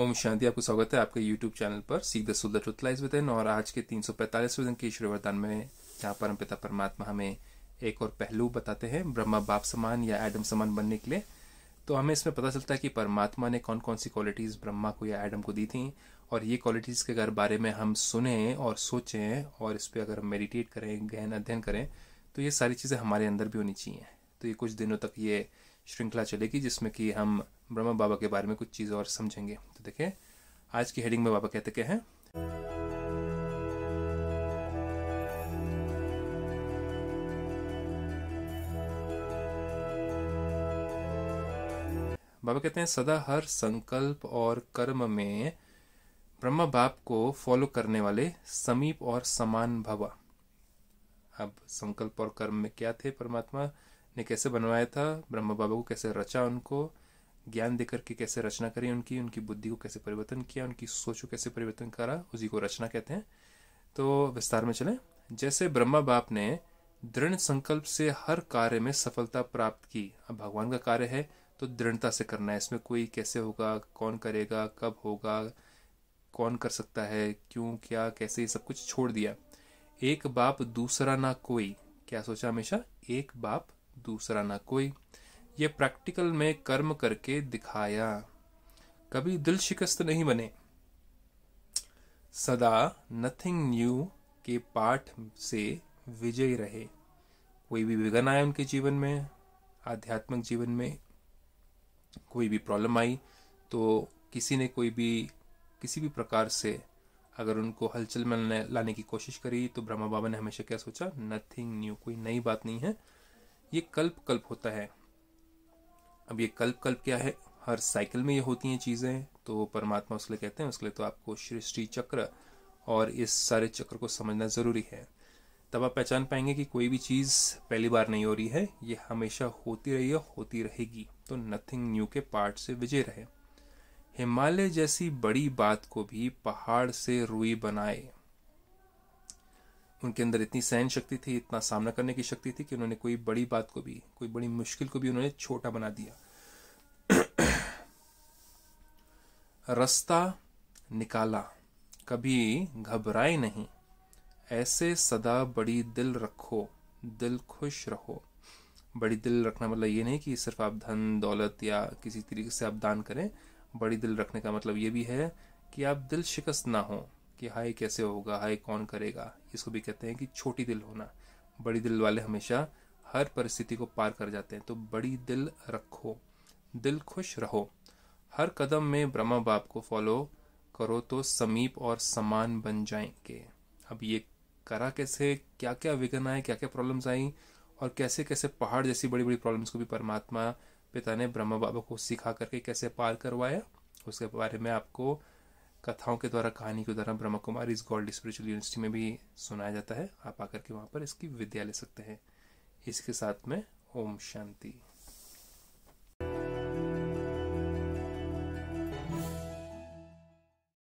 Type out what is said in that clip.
ओम शांति आपको स्वागत है आपके यूट्यूब चैनल पर सीख द सुल और आज के तीन सौ पैंतालीसवें दिन के ईश्वर वरदान में जहाँ परम पिता परमात्मा हमें एक और पहलू बताते हैं ब्रह्मा बाप समान या एडम समान बनने के लिए तो हमें इसमें पता चलता है कि परमात्मा ने कौन कौन सी क्वालिटीज़ ब्रह्मा को या एडम को दी थी और ये क्वालिटीज़ के अगर बारे में हम सुने और सोचें और इस पर अगर हम मेडिटेट करें गहन अध्ययन करें तो ये सारी चीज़ें हमारे अंदर भी होनी चाहिए तो ये कुछ दिनों तक ये श्रृंखला चलेगी जिसमें कि हम ब्रह्मा बाबा के बारे में कुछ चीज़ और समझेंगे तो देखें आज की हेडिंग में बाबा कहते क्या हैं बाबा कहते हैं सदा हर संकल्प और कर्म में ब्रह्मा बाप को फॉलो करने वाले समीप और समान भवा अब संकल्प और कर्म में क्या थे परमात्मा ने कैसे बनवाया था ब्रह्मा बाबा को कैसे रचा उनको ज्ञान देकर के कैसे रचना करी उनकी उनकी बुद्धि को कैसे परिवर्तन किया उनकी सोच को कैसे परिवर्तन करा उसी को रचना कहते हैं तो विस्तार में चले जैसे ब्रह्मा बाप ने दृढ़ संकल्प से हर कार्य में सफलता प्राप्त की अब भगवान का कार्य है तो दृढ़ता से करना है इसमें कोई कैसे होगा कौन करेगा कब होगा कौन कर सकता है क्यों क्या कैसे ये सब कुछ छोड़ दिया एक बाप दूसरा ना कोई क्या सोचा हमेशा एक बाप दूसरा ना कोई ये प्रैक्टिकल में कर्म करके दिखाया कभी दिल शिकस्त नहीं बने सदा नथिंग न्यू के पाठ से विजय रहे कोई भी विघन आया उनके जीवन में आध्यात्मिक जीवन में कोई भी प्रॉब्लम आई तो किसी ने कोई भी किसी भी प्रकार से अगर उनको हलचल में लाने की कोशिश करी तो ब्रह्मा बाबा ने हमेशा क्या सोचा नथिंग न्यू कोई नई बात नहीं है ये कल्प कल्प होता है अब ये कल्प कल्प क्या है हर साइकिल में ये होती हैं चीज़ें तो परमात्मा उसके लिए कहते हैं उसके लिए तो आपको सृष्टि चक्र और इस सारे चक्र को समझना ज़रूरी है तब आप पहचान पाएंगे कि कोई भी चीज़ पहली बार नहीं हो रही है ये हमेशा होती रही है होती रहेगी तो नथिंग न्यू के पार्ट से विजय रहे हिमालय जैसी बड़ी बात को भी पहाड़ से रुई बनाए उनके अंदर इतनी सहन शक्ति थी इतना सामना करने की शक्ति थी कि उन्होंने कोई बड़ी बात को भी कोई बड़ी मुश्किल को भी उन्होंने छोटा बना दिया रास्ता निकाला कभी घबराए नहीं ऐसे सदा बड़ी दिल रखो दिल खुश रहो बड़ी दिल रखना मतलब ये नहीं कि सिर्फ आप धन दौलत या किसी तरीके से आप दान करें बड़ी दिल रखने का मतलब ये भी है कि आप दिल शिकस्त ना हो कि हाय कैसे होगा हाय कौन करेगा इसको भी कहते हैं कि छोटी दिल होना बड़ी दिल वाले हमेशा हर परिस्थिति को पार कर जाते हैं तो बड़ी दिल रखो दिल खुश रहो हर कदम में ब्रह्मा बाप को फॉलो करो तो समीप और समान बन जाएंगे अब ये करा कैसे क्या क्या विघन आए क्या क्या प्रॉब्लम्स आई और कैसे कैसे पहाड़ जैसी बड़ी बड़ी प्रॉब्लम्स को भी परमात्मा पिता ने ब्रह्मा बाबा को सिखा करके कैसे पार करवाया उसके बारे में आपको कथाओं के द्वारा कहानी के द्वारा ब्रह्म कुमारी इस गोल्ड स्पिरिचुअल यूनिवर्सिटी में भी सुनाया जाता है आप आकर के वहाँ पर इसकी विद्या ले सकते हैं इसके साथ में ओम शांति